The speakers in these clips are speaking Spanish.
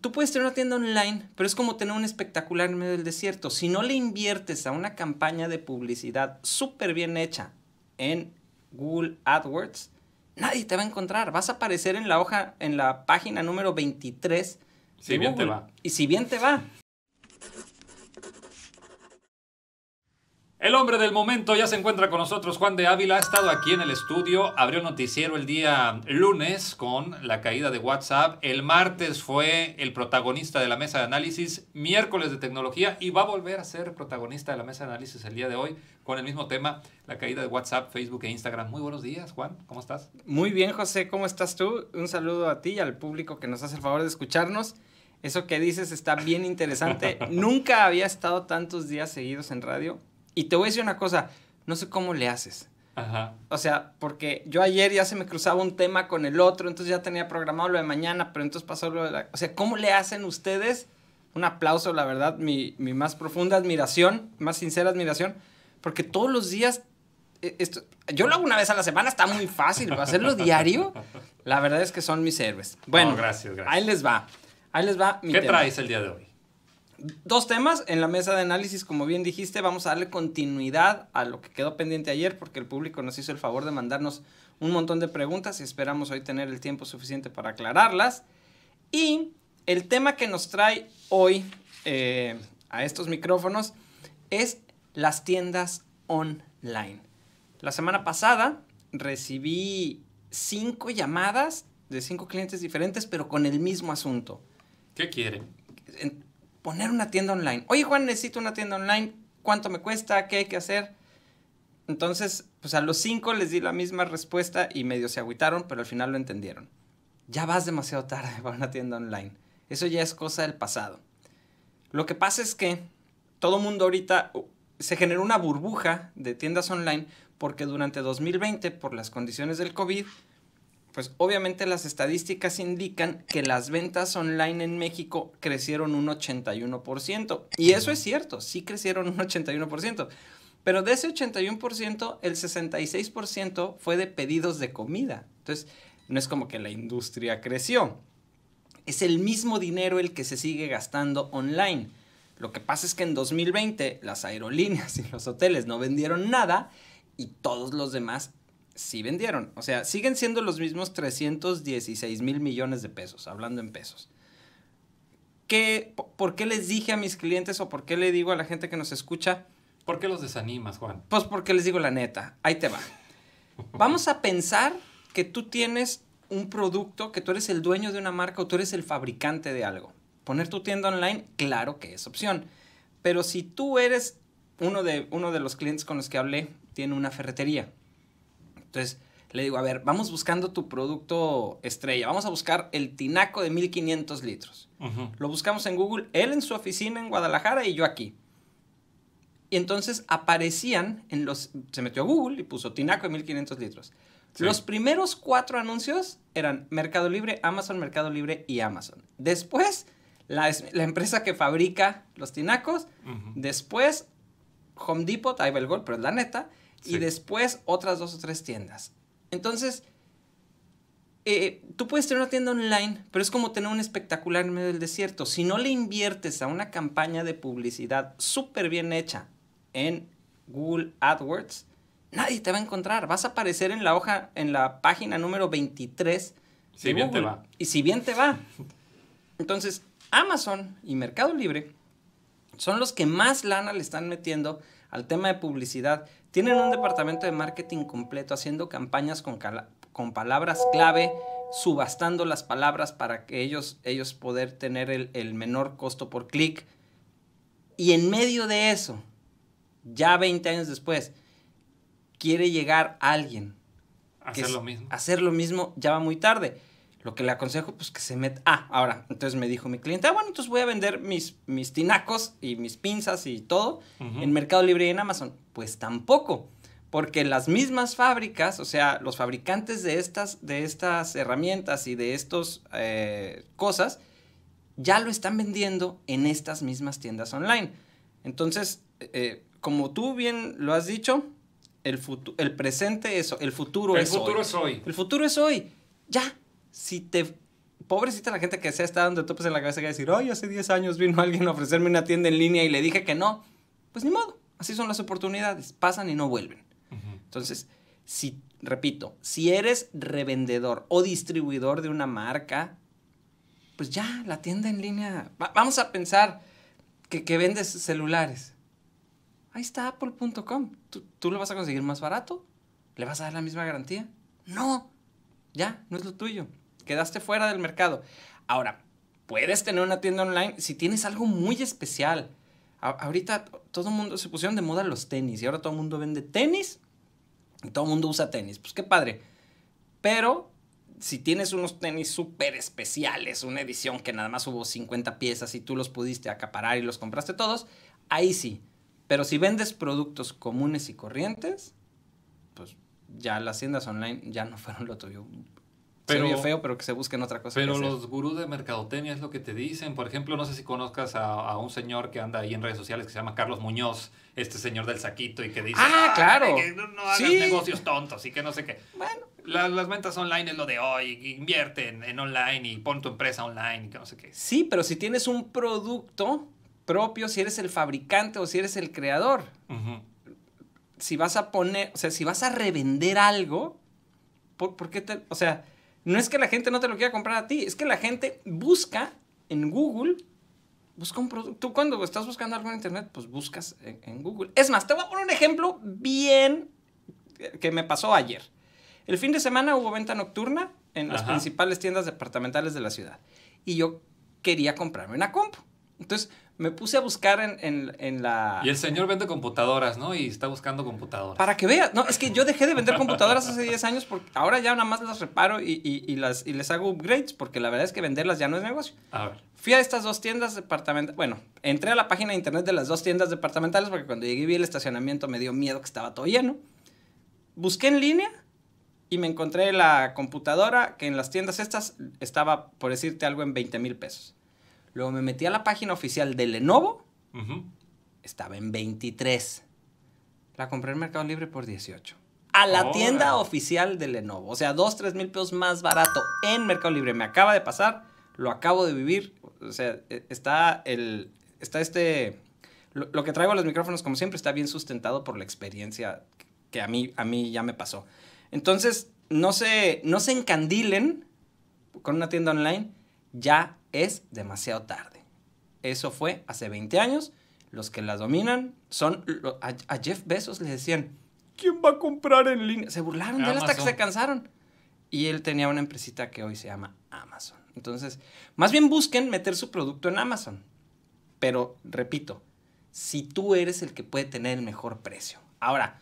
tú puedes tener una tienda online, pero es como tener un espectacular en medio del desierto. Si no le inviertes a una campaña de publicidad súper bien hecha en Google AdWords, nadie te va a encontrar. Vas a aparecer en la hoja, en la página número 23. Si bien te va. Y si bien te va. El hombre del momento ya se encuentra con nosotros, Juan de Ávila, ha estado aquí en el estudio, abrió noticiero el día lunes con la caída de WhatsApp, el martes fue el protagonista de la mesa de análisis, miércoles de tecnología y va a volver a ser protagonista de la mesa de análisis el día de hoy con el mismo tema, la caída de WhatsApp, Facebook e Instagram. Muy buenos días, Juan, ¿cómo estás? Muy bien, José, ¿cómo estás tú? Un saludo a ti y al público que nos hace el favor de escucharnos. Eso que dices está bien interesante. Nunca había estado tantos días seguidos en radio y te voy a decir una cosa, no sé cómo le haces. Ajá. O sea, porque yo ayer ya se me cruzaba un tema con el otro, entonces ya tenía programado lo de mañana, pero entonces pasó lo de la... O sea, ¿cómo le hacen ustedes? Un aplauso, la verdad, mi, más profunda admiración, más sincera admiración, porque todos los días... E, esto, yo lo hago una vez a la semana, está muy fácil, hacerlo diario, la verdad es que son mis héroes. Bueno, gracias, gracias. Ahí les va. Ahí les va mi ¿Qué traes el día de hoy? dos temas en la mesa de análisis, como bien dijiste, vamos a darle continuidad a lo que quedó pendiente ayer porque el público nos hizo el favor de mandarnos un montón de preguntas y esperamos hoy tener el tiempo suficiente para aclararlas. Y el tema que nos trae hoy eh, a estos micrófonos es las tiendas online. La semana pasada recibí cinco llamadas de cinco clientes diferentes, pero con el mismo asunto. ¿Qué quieren? poner una tienda online. Oye, Juan, necesito una tienda online. ¿Cuánto me cuesta? ¿Qué hay que hacer? Entonces, pues a los cinco les di la misma respuesta y medio se agüitaron, pero al final lo entendieron. Ya vas demasiado tarde para una tienda online. Eso ya es cosa del pasado. Lo que pasa es que todo mundo ahorita uh, se generó una burbuja de tiendas online porque durante 2020, por las condiciones del COVID, pues obviamente las estadísticas indican que las ventas online en México crecieron un 81%. Y eso es cierto, sí crecieron un 81%. Pero de ese 81%, el 66% fue de pedidos de comida. Entonces, no es como que la industria creció. Es el mismo dinero el que se sigue gastando online. Lo que pasa es que en 2020 las aerolíneas y los hoteles no vendieron nada y todos los demás sí vendieron. O sea, siguen siendo los mismos 316 mil millones de pesos, hablando en pesos. ¿Qué, ¿Por qué les dije a mis clientes o por qué le digo a la gente que nos escucha? ¿Por qué los desanimas, Juan? Pues porque les digo la neta, ahí te va. Vamos a pensar que tú tienes un producto, que tú eres el dueño de una marca o tú eres el fabricante de algo. Poner tu tienda online, claro que es opción. Pero si tú eres uno de, uno de los clientes con los que hablé, tiene una ferretería entonces le digo, a ver, vamos buscando tu producto estrella, vamos a buscar el tinaco de 1500 litros. Lo buscamos en Google, él en su oficina en Guadalajara y yo aquí. Y entonces aparecían en los... Se metió a Google y puso tinaco de 1500 litros. Los primeros cuatro anuncios eran Mercado Libre, Amazon, Mercado Libre y Amazon. Después, la, empresa que fabrica los tinacos. Después, Home Depot, ahí va el gol, pero es la neta y después otras dos o tres tiendas. Entonces, eh, tú puedes tener una tienda online, pero es como tener un espectacular en medio del desierto. Si no le inviertes a una campaña de publicidad súper bien hecha en Google AdWords, nadie te va a encontrar. Vas a aparecer en la hoja, en la página número 23. Si bien te va. Y si bien te va. Entonces, Amazon y Mercado Libre son los que más lana le están metiendo al tema de publicidad. Tienen un departamento de marketing completo haciendo campañas con, palabras clave, subastando las palabras para que ellos, ellos poder tener el, menor costo por clic. Y en medio de eso, ya 20 años después, quiere llegar alguien. Hacer lo mismo. Hacer lo mismo ya va muy tarde. Lo que le aconsejo, pues que se meta. Ah, ahora, entonces me dijo mi cliente, ah, bueno, entonces voy a vender mis, mis tinacos y mis pinzas y todo en Mercado Libre y en Amazon. Pues tampoco, porque las mismas fábricas, o sea, los fabricantes de estas, de estas herramientas y de estas eh, cosas, ya lo están vendiendo en estas mismas tiendas online. Entonces, eh, como tú bien lo has dicho, el, el presente es el futuro el futuro Es hoy. El futuro es hoy. Ya, si te... Pobrecita la gente que se está dando topes en la cabeza que va a decir, hoy hace 10 años vino alguien a ofrecerme una tienda en línea y le dije que no. Pues ni modo, así son las oportunidades, pasan y no vuelven. Entonces, si, repito, si eres revendedor o distribuidor de una marca, pues ya, la tienda en línea, vamos a pensar que, vendes celulares. Ahí está apple.com, tú lo vas a conseguir más barato, le vas a dar la misma garantía. No, ya, no es lo tuyo. Quedaste fuera del mercado. Ahora, puedes tener una tienda online si tienes algo muy especial. ahorita todo el mundo se pusieron de moda los tenis y ahora todo el mundo vende tenis y todo el mundo usa tenis. Pues qué padre. Pero si tienes unos tenis súper especiales, una edición que nada más hubo 50 piezas y tú los pudiste acaparar y los compraste todos, ahí sí. Pero si vendes productos comunes y corrientes, pues ya las tiendas online ya no fueron lo tuyo. Pero, feo, pero que se busquen otra cosa. Pero los gurús de mercadotecnia es lo que te dicen. Por ejemplo, no sé si conozcas a, un señor que anda ahí en redes sociales que se llama Carlos Muñoz, este señor del saquito y que dice. Ah, claro. que no, negocios tontos y que no sé qué. Bueno. las ventas online es lo de hoy. Invierte en, online y pon tu empresa online y que no sé qué. Sí, pero si tienes un producto propio, si eres el fabricante o si eres el creador. Si vas a poner, o sea, si vas a revender algo, ¿por, por qué te.? O sea no es que la gente no te lo quiera comprar a ti, es que la gente busca en Google, busca un producto. Tú cuando estás buscando algo en Internet, pues buscas en, Google. Es más, te voy a poner un ejemplo bien eh, que me pasó ayer. El fin de semana hubo venta nocturna en las principales tiendas departamentales de la ciudad. Y yo quería comprarme una compu. Entonces me puse a buscar en, la... Y el señor vende computadoras, ¿no? Y está buscando computadoras. Para que vea, no, es que yo dejé de vender computadoras hace 10 años porque ahora ya nada más las reparo y, las, y les hago upgrades porque la verdad es que venderlas ya no es negocio. A ver. Fui a estas dos tiendas departamentales, bueno, entré a la página de internet de las dos tiendas departamentales porque cuando llegué vi el estacionamiento me dio miedo que estaba todo lleno. Busqué en línea y me encontré la computadora que en las tiendas estas estaba, por decirte algo, en 20 mil pesos. Luego me metí a la página oficial de Lenovo. Estaba en 23. La compré en Mercado Libre por 18. A la tienda oficial de Lenovo. O sea, 2, 3 mil pesos más barato en Mercado Libre. Me acaba de pasar. Lo acabo de vivir. O sea, e, está el... Está este... Lo, que traigo a los micrófonos, como siempre, está bien sustentado por la experiencia que a mí, a mí ya me pasó. Entonces, no se, no se encandilen con una tienda online ya es demasiado tarde. Eso fue hace 20 años. Los que la dominan son... A, Jeff Bezos le decían, ¿quién va a comprar en línea? Se burlaron de él hasta que se cansaron. Y él tenía una empresita que hoy se llama Amazon. Entonces, más bien busquen meter su producto en Amazon. Pero, repito, si tú eres el que puede tener el mejor precio. Ahora,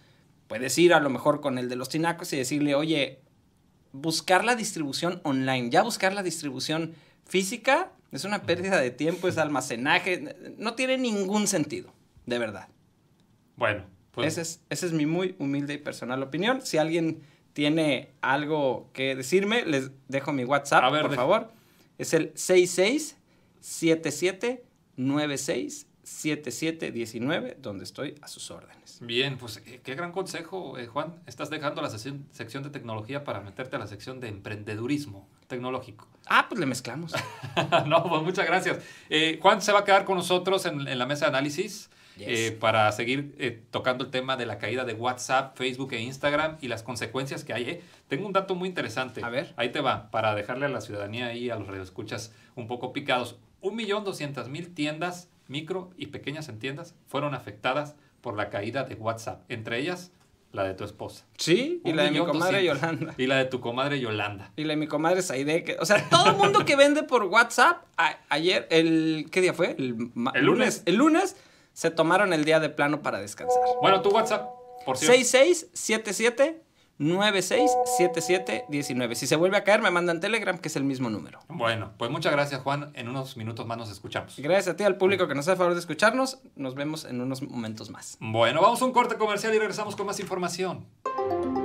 puedes ir a lo mejor con el de los tinacos y decirle, oye, buscar la distribución online, ya buscar la distribución física, es una pérdida de tiempo, es almacenaje, no tiene ningún sentido, de verdad. Bueno, pues... Esa es, mi muy humilde y personal opinión. Si alguien tiene algo que decirme, les dejo mi WhatsApp, por favor. Es el 77 19, donde estoy a sus órdenes. Bien, pues eh, qué gran consejo, eh, Juan. Estás dejando la sección de tecnología para meterte a la sección de emprendedurismo tecnológico. Ah, pues le mezclamos. no, pues muchas gracias. Eh, Juan se va a quedar con nosotros en, la mesa de análisis eh, para seguir eh, tocando el tema de la caída de WhatsApp, Facebook e Instagram y las consecuencias que hay. Tengo un dato muy interesante. A ver. Ahí te va, para dejarle a la ciudadanía y a los radioescuchas un poco picados. Un millón mil tiendas, micro y pequeñas en tiendas, fueron afectadas por la caída de WhatsApp. Entre ellas, la de tu esposa. Sí, y la de mi comadre Yolanda. Y la de tu comadre Yolanda. Y la de mi comadre Saide. o sea, todo el mundo que vende por WhatsApp, ayer, el, ¿qué día fue? El, lunes. El lunes se tomaron el día de plano para descansar. Bueno, tu WhatsApp, por cierto. 6677 967719. Si se vuelve a caer, me mandan Telegram, que es el mismo número. Bueno, pues muchas gracias, Juan. En unos minutos más nos escuchamos. Gracias a ti, al público que nos hace favor de escucharnos. Nos vemos en unos momentos más. Bueno, vamos a un corte comercial y regresamos con más información.